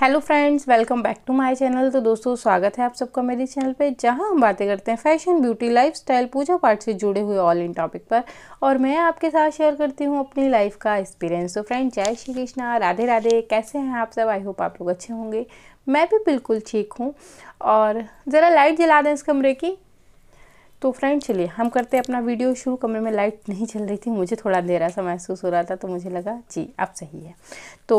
hello friends welcome back to my channel तो दोस्तों स्वागत है आप सबका मेरे चैनल पे जहां हम बातें करते हैं फैशन ब्यूटी लाइफस्टाइल पूजा पाठ से जुड़े हुए ऑल इन टॉपिक पर और मैं आपके साथ शेयर करती हूं अपनी लाइफ का एक्सपीरियंस तो फ्रेंड जय श्री कृष्णा राधे राधे कैसे हैं आप सब आई होप आप लोग अच्छे होंगे मैं भी बिल्कुल ठीक हूँ और ज़रा लाइट जला दें इस कमरे की तो फ्रेंड चलिए हम करते हैं अपना वीडियो शुरू कमरे में लाइट नहीं चल रही थी मुझे थोड़ा देर ऐसा महसूस हो रहा था तो मुझे लगा जी आप सही है तो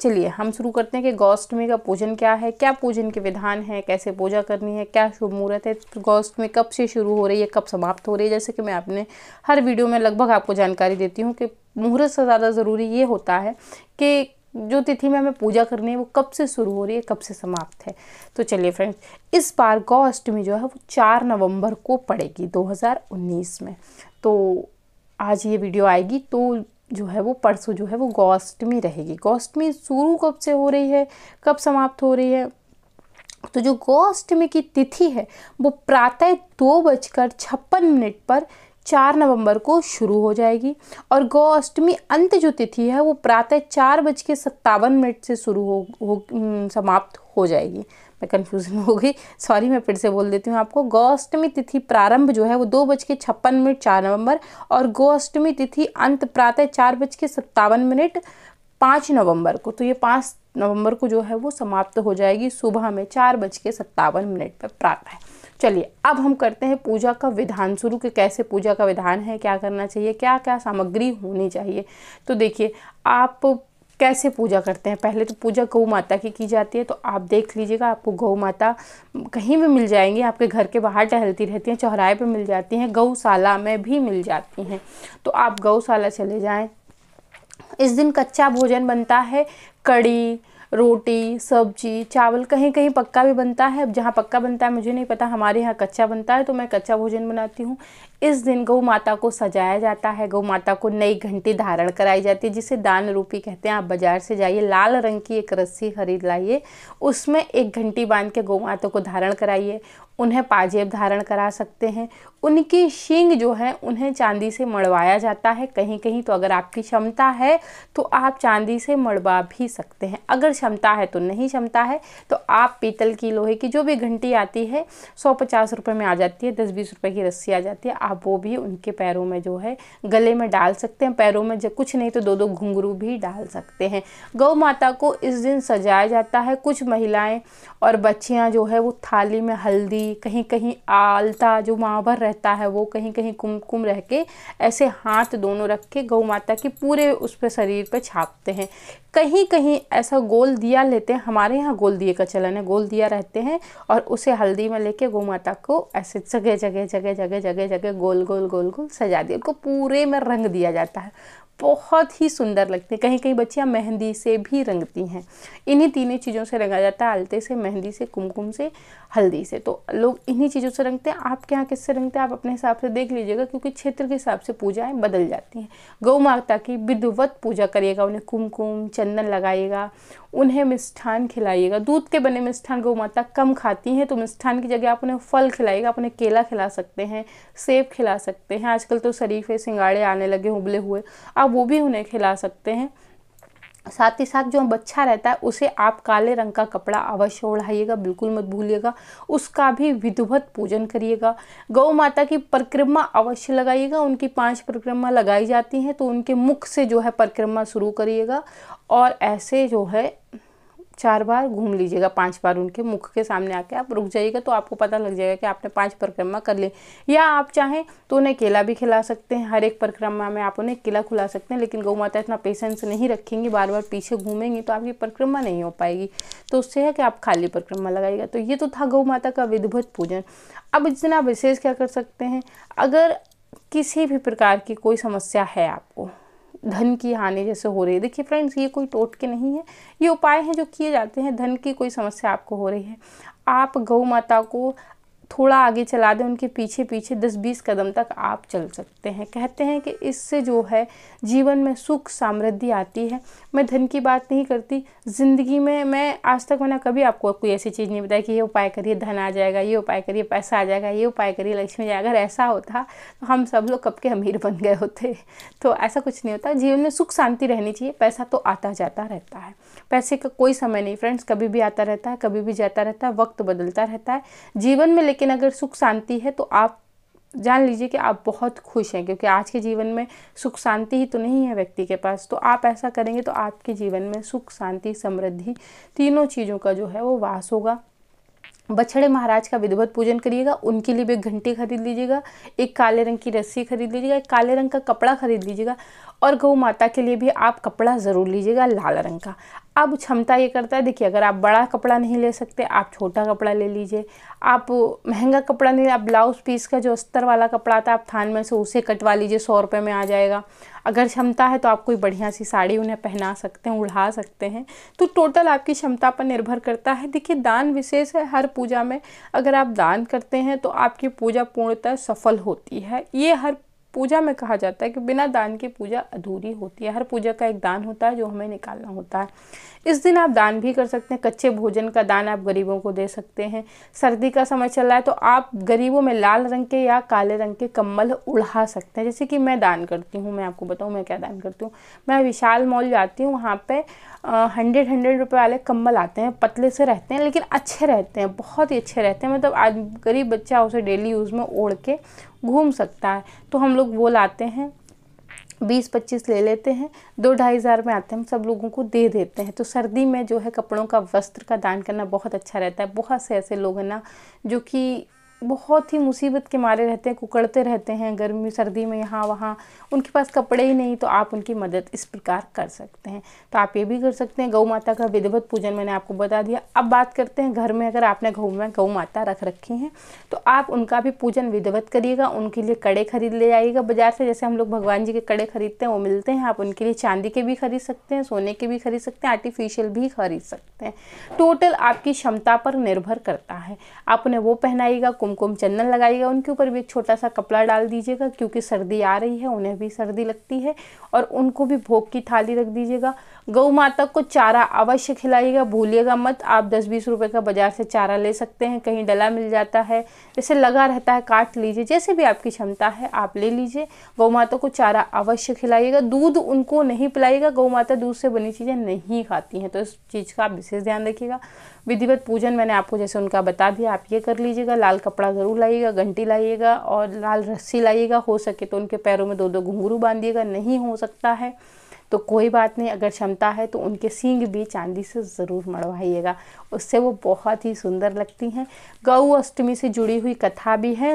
चलिए हम शुरू करते हैं कि गौष्टमी का पूजन क्या है क्या पूजन के विधान है कैसे पूजा करनी है क्या शुभ मुहूर्त है तो गौष्ट कब से शुरू हो रही है कब समाप्त हो रही है जैसे कि मैं आपने हर वीडियो में लगभग आपको जानकारी देती हूँ कि मुहूर्त से ज़्यादा ज़रूरी ये होता है कि जो तिथि में हमें पूजा करनी है वो कब से शुरू हो रही है कब से समाप्त है तो चलिए फ्रेंड्स इस बार गौ अष्टमी जो है वो चार नवंबर को पड़ेगी 2019 में तो आज ये वीडियो आएगी तो जो है वो परसों जो है वो गौष्टमी रहेगी गौष्टमी शुरू कब से हो रही है कब समाप्त हो रही है तो जो गौष्टमी की तिथि है वो प्रातः दो बजकर छप्पन मिनट पर चार नवंबर को शुरू हो जाएगी और गौ अष्टमी अंत जो तिथि है वो प्रातः चार बज के सत्तावन मिनट से शुरू हो, हो समाप्त हो जाएगी मैं कन्फ्यूज़न हो गई सॉरी मैं फिर से बोल देती हूँ आपको गौ अष्टमी तिथि प्रारंभ जो है वो दो बज के छप्पन मिनट चार नवंबर और गौ अष्टमी तिथि अंत प्रातः चार बज के सत्तावन मिनट पाँच नवंबर को तो ये पाँच नवंबर को जो है वो समाप्त हो जाएगी सुबह में चार बज के सत्तावन मिनट पर प्रातः चलिए अब हम करते हैं पूजा का विधान शुरू के कैसे पूजा का विधान है क्या करना चाहिए क्या क्या सामग्री होनी चाहिए तो देखिए आप कैसे पूजा करते हैं पहले तो पूजा गौ माता की की जाती है तो आप देख लीजिएगा आपको गौ माता कहीं भी मिल जाएंगी आपके घर के बाहर टहलती रहती हैं चौराहे पे मिल जाती हैं गौशाला में भी मिल जाती हैं तो आप गौशाला चले जाएं इस दिन कच्चा भोजन बनता है कड़ी रोटी सब्जी चावल कहीं कहीं पक्का भी बनता है अब जहाँ पक्का बनता है मुझे नहीं पता हमारे यहाँ कच्चा बनता है तो मैं कच्चा भोजन बनाती हूँ इस दिन गौ माता को सजाया जाता है गौ माता को नई घंटी धारण कराई जाती है जिसे दान रूपी कहते हैं आप बाज़ार से जाइए लाल रंग की एक रस्सी खरीद लाइए उसमें एक घंटी बांध के गौ माता को धारण कराइए उन्हें पाजेब धारण करा सकते हैं उनकी शींग जो है उन्हें चांदी से मड़वाया जाता है कहीं कहीं तो अगर आपकी क्षमता है तो आप चांदी से मड़वा भी सकते हैं अगर क्षमता है तो नहीं क्षमता है तो आप पीतल की लोहे की जो भी घंटी आती है सौ पचास रुपये में आ जाती है दस बीस रुपये की रस्सी आ जाती है आप वो भी उनके पैरों में जो है गले में डाल सकते हैं पैरों में जब कुछ नहीं तो दो दो घुंघरू भी डाल सकते हैं गौ माता को इस दिन सजाया जाता है कुछ महिलाएं और बच्चियां जो है वो थाली में हल्दी कहीं कहीं आलता जो मावर रहता है वो कहीं कहीं कुमकुम रह के ऐसे हाथ दोनों रख के गौ माता के पूरे उस पर शरीर पर छापते हैं कहीं कहीं ऐसा गोल दिया लेते हैं हमारे यहाँ गोल दिए का चलन है गोल दिया रहते हैं और उसे हल्दी में लेके गौ माता को ऐसे जगह जगह जगह जगह जगह जगह गोल गोल गोल गोल सजा दिया उनको पूरे में रंग दिया जाता है बहुत ही सुंदर लगते हैं कहीं कहीं बच्चियाँ मेहंदी से भी रंगती हैं इन्हीं तीनों चीज़ों से रंगा जाता है आलते से मेहंदी से कुमकुम से हल्दी से तो लोग इन्हीं चीज़ों से रंगते हैं आपके यहाँ किससे रंगते हैं आप अपने हिसाब से देख लीजिएगा क्योंकि क्षेत्र के हिसाब से पूजाएँ बदल जाती हैं गौ माता की विधिवत पूजा करिएगा उन्हें कुमकुम चंदन लगाइएगा उन्हें मिष्ठान खिलाइएगा दूध के बने मिष्ठान गौ माता कम खाती हैं तो मिष्ठान की जगह आप उन्हें फल खिलाइएगा आप उन्हें केला खिला सकते हैं सेब खिला सकते हैं आजकल तो शरीफे सिंगाड़े आने लगे उबले हुए आप वो भी उन्हें खिला सकते हैं साथ ही साथ जो बच्चा रहता है उसे आप काले रंग का कपड़ा अवश्य ओढ़ाइएगा बिल्कुल मत भूलिएगा उसका भी विधिवत पूजन करिएगा गौ माता की परिक्रमा अवश्य लगाइएगा उनकी पांच परिक्रमा लगाई जाती हैं तो उनके मुख से जो है परिक्रमा शुरू करिएगा और ऐसे जो है चार बार घूम लीजिएगा पांच बार उनके मुख के सामने आके आप रुक जाइएगा तो आपको पता लग जाएगा कि आपने पांच परिक्रमा कर ली या आप चाहें तो उन्हें केला भी खिला सकते हैं हर एक परिक्रमा में आप उन्हें केला खुला सकते हैं लेकिन गौ माता इतना पेशेंस नहीं रखेंगी बार बार पीछे घूमेंगी तो आपकी परिक्रमा नहीं हो पाएगी तो उससे है कि आप खाली परिक्रमा लगाइएगा तो ये तो था गौ माता का विधिवत पूजन अब इतना आप विशेष क्या कर सकते हैं अगर किसी भी प्रकार की कोई समस्या है आपको धन की हानि जैसे हो रही है देखिए फ्रेंड्स ये कोई टोटके नहीं है ये उपाय हैं जो किए जाते हैं धन की कोई समस्या आपको हो रही है आप गौ माता को थोड़ा आगे चला दें उनके पीछे पीछे 10-20 कदम तक आप चल सकते हैं कहते हैं कि इससे जो है जीवन में सुख समृद्धि आती है मैं धन की बात नहीं करती ज़िंदगी में मैं आज तक मैंने कभी आपको कोई ऐसी चीज़ नहीं बताई कि ये उपाय करिए धन आ जाएगा ये उपाय करिए पैसा आ जाएगा ये उपाय करिए लक्ष्मी जाएगा अगर ऐसा होता तो हम सब लोग कब के अमीर बन गए होते तो ऐसा कुछ नहीं होता जीवन में सुख शांति रहनी चाहिए पैसा तो आता जाता रहता है पैसे का कोई समय नहीं फ्रेंड्स कभी भी आता रहता है कभी भी जाता रहता है वक्त बदलता रहता है जीवन में लेकिन अगर सुख शांति है तो आप जान लीजिए कि आप बहुत खुश हैं क्योंकि आज के जीवन में सुख शांति ही तो नहीं है व्यक्ति के पास तो आप ऐसा करेंगे तो आपके जीवन में सुख शांति समृद्धि तीनों चीज़ों का जो है वो वास होगा बछड़े महाराज का विधिवत पूजन करिएगा उनके लिए भी घंटी खरीद लीजिएगा एक काले रंग की रस्सी खरीद लीजिएगा एक काले रंग का कपड़ा खरीद लीजिएगा और गौ माता के लिए भी आप कपड़ा ज़रूर लीजिएगा लाल रंग का अब क्षमता ये करता है देखिए अगर आप बड़ा कपड़ा नहीं ले सकते आप छोटा कपड़ा ले लीजिए आप महंगा कपड़ा नहीं आप ब्लाउज़ पीस का जो अस्तर वाला कपड़ा आता है आप थान में से उसे कटवा लीजिए सौ रुपये में आ जाएगा अगर क्षमता है तो आप कोई बढ़िया सी साड़ी उन्हें पहना सकते हैं उड़ा सकते हैं तो टोटल आपकी क्षमता पर निर्भर करता है देखिए दान विशेष है हर पूजा में अगर आप दान करते हैं तो आपकी पूजा पूर्णतः सफल होती है ये हर पूजा में कहा जाता है कि बिना दान के पूजा अधूरी होती है हर पूजा का एक दान होता है जो हमें निकालना होता है इस दिन आप दान भी कर सकते हैं कच्चे भोजन का दान आप गरीबों को दे सकते हैं सर्दी का समय चल रहा है तो आप गरीबों में लाल रंग के या काले रंग के कम्बल उड़ा सकते हैं जैसे कि मैं दान करती हूँ मैं आपको बताऊँ मैं क्या दान करती हूँ मैं विशाल मॉल जाती हूँ वहाँ पर हंड्रेड हंड्रेड रुपये वाले कम्बल आते हैं पतले से रहते हैं लेकिन अच्छे रहते हैं बहुत ही अच्छे रहते हैं मतलब आज गरीब बच्चा उसे डेली यूज़ में ओढ़ के घूम सकता है तो हम लोग वो लाते हैं बीस पच्चीस ले लेते हैं दो ढाई हज़ार में आते हैं हम सब लोगों को दे देते हैं तो सर्दी में जो है कपड़ों का वस्त्र का दान करना बहुत अच्छा रहता है बहुत से ऐसे लोग हैं ना जो कि बहुत ही मुसीबत के मारे रहते हैं कुकड़ते रहते हैं गर्मी सर्दी में यहाँ वहाँ उनके पास कपड़े ही नहीं तो आप उनकी मदद इस प्रकार कर सकते हैं तो आप ये भी कर सकते हैं गौ माता का विधिवत पूजन मैंने आपको बता दिया अब बात करते हैं घर में अगर आपने गौ में गौ माता रख रखी हैं तो आप उनका भी पूजन विधिवत करिएगा उनके लिए कड़े खरीद ले जाइएगा बाजार से जैसे हम लोग भगवान जी के कड़े खरीदते हैं वो मिलते हैं आप उनके लिए चांदी के भी खरीद सकते हैं सोने के भी खरीद सकते हैं आर्टिफिशियल भी खरीद सकते हैं टोटल आपकी क्षमता पर निर्भर करता है आप उन्हें वो पहनाइएगा कुमकुम चंदन लगाइएगा उनके ऊपर भी एक छोटा सा कपड़ा डाल दीजिएगा क्योंकि सर्दी आ रही है उन्हें भी सर्दी लगती है और उनको भी भोग की थाली रख दीजिएगा गौ माता को चारा अवश्य खिलाइएगा भूलिएगा मत आप दस बीस रुपए का बाज़ार से चारा ले सकते हैं कहीं डला मिल जाता है जैसे लगा रहता है काट लीजिए जैसे भी आपकी क्षमता है आप ले लीजिए गौ माता को चारा अवश्य खिलाइएगा दूध उनको नहीं पिलाइएगा गौ माता दूध से बनी चीज़ें नहीं खाती हैं तो इस चीज़ का आप विशेष ध्यान रखिएगा विधिवत पूजन मैंने आपको जैसे उनका बता दिया आप ये कर लीजिएगा लाल कपड़ा कपड़ा ज़रूर लाइएगा घंटी लाइएगा और लाल रस्सी लाइएगा हो सके तो उनके पैरों में दो दो घुंघरू बांधिएगा नहीं हो सकता है तो कोई बात नहीं अगर क्षमता है तो उनके सींग भी चांदी से ज़रूर मड़वाइएगा उससे वो बहुत ही सुंदर लगती हैं गऊ अष्टमी से जुड़ी हुई कथा भी है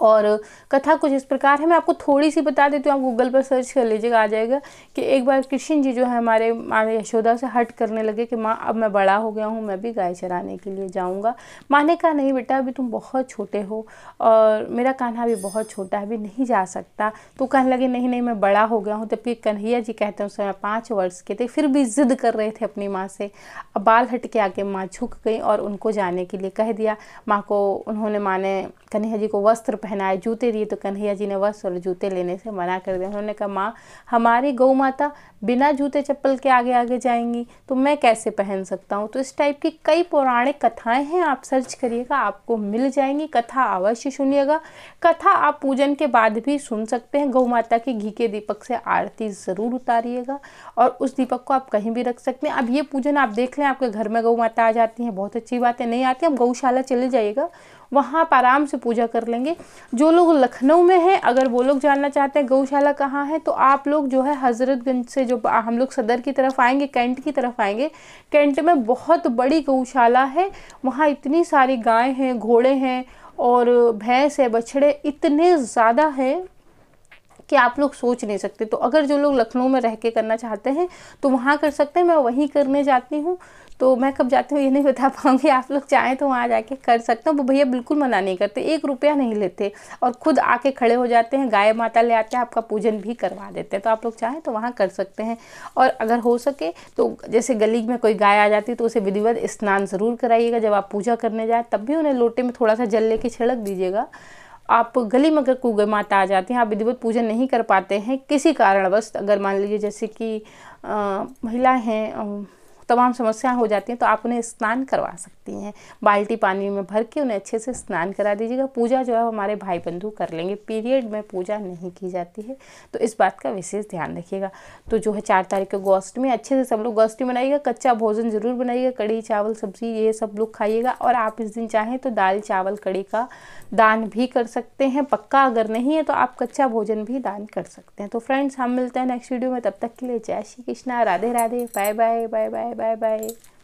और कथा कुछ इस प्रकार है मैं आपको थोड़ी सी बता देती हूँ आप गूगल पर सर्च कर लीजिएगा आ जाएगा कि एक बार कृष्ण जी जो है हमारे माँ यशोदा से हट करने लगे कि माँ अब मैं बड़ा हो गया हूँ मैं भी गाय चराने के लिए जाऊँगा माँ ने कहा नहीं बेटा अभी तुम बहुत छोटे हो और मेरा कान्हा भी बहुत छोटा है अभी नहीं जा सकता तो कहने लगे नहीं नहीं मैं बड़ा हो गया हूँ जबकि कन्हैया जी कहते हैं उस समय पाँच वर्ष के थे फिर भी ज़िद कर रहे थे अपनी माँ से अब बाल हट के आके माँ झुक गई और उनको जाने के लिए कह दिया माँ को उन्होंने माँ ने कन्हैया जी को वस्त्र पहन पहनाए जूते दिए तो कन्हैया जी ने वस्त्र और जूते लेने से मना कर दिया उन्होंने कहा माँ हमारी गौ माता बिना जूते चप्पल के आगे आगे जाएंगी तो मैं कैसे पहन सकता हूँ तो इस टाइप की कई पौराणिक कथाएं हैं आप सर्च करिएगा आपको मिल जाएंगी कथा अवश्य सुनिएगा कथा आप पूजन के बाद भी सुन सकते हैं गौ माता के घी के दीपक से आरती ज़रूर उतारिएगा और उस दीपक को आप कहीं भी रख सकते हैं अब ये पूजन आप देख लें आपके घर में गौ माता आ जाती हैं बहुत अच्छी बात है नहीं आती हम गौशाला चले जाइएगा वहाँ आप आराम से पूजा कर लेंगे जो लोग लखनऊ में हैं अगर वो लोग जानना चाहते हैं गौशाला कहाँ है तो आप लोग जो है हज़रतगंज से जो हम लोग सदर की तरफ आएंगे कैंट की तरफ आएंगे कैंट में बहुत बड़ी गौशाला है वहाँ इतनी सारी गाय हैं घोड़े हैं और भैंस है बछड़े इतने ज़्यादा हैं कि आप लोग सोच नहीं सकते तो अगर जो लोग लखनऊ में रह के करना चाहते हैं तो वहाँ कर सकते हैं मैं वहीं करने जाती हूँ तो मैं कब जाती हूँ ये नहीं बता पाऊँगी आप लोग चाहें तो वहाँ जाके कर सकते हो वो भैया बिल्कुल मना नहीं करते एक रुपया नहीं लेते और ख़ुद आके खड़े हो जाते हैं गाय माता ले आते हैं आपका पूजन भी करवा देते हैं तो आप लोग चाहें तो वहाँ कर सकते हैं और अगर हो सके तो जैसे गली में कोई गाय आ जाती है तो उसे विधिवत स्नान ज़रूर कराइएगा जब आप पूजा करने जाए तब भी उन्हें लोटे में थोड़ा सा जल लेके छिड़क दीजिएगा आप गली में अगर कुगे माता आ जाती हैं आप विधिवत पूजन नहीं कर पाते हैं किसी कारणवश अगर मान लीजिए जैसे कि महिला हैं तमाम समस्याएं हो जाती हैं तो आप उन्हें स्नान करवा सकती हैं बाल्टी पानी में भर के उन्हें अच्छे से स्नान करा दीजिएगा पूजा जो है हमारे भाई बंधु कर लेंगे पीरियड में पूजा नहीं की जाती है तो इस बात का विशेष ध्यान रखिएगा तो जो है चार तारीख को गोष्ठमी अच्छे से सब लोग गोष्ठी बनाइएगा कच्चा भोजन ज़रूर बनाइएगा कड़ी चावल सब्जी ये सब लोग खाइएगा और आप इस दिन चाहें तो दाल चावल कड़ी का दान भी कर सकते हैं पक्का अगर नहीं है तो आप कच्चा भोजन भी दान कर सकते हैं तो फ्रेंड्स हम मिलते हैं नेक्स्ट वीडियो में तब तक के लिए जय Shri Krishna Radhe Radhe bye bye bye bye bye bye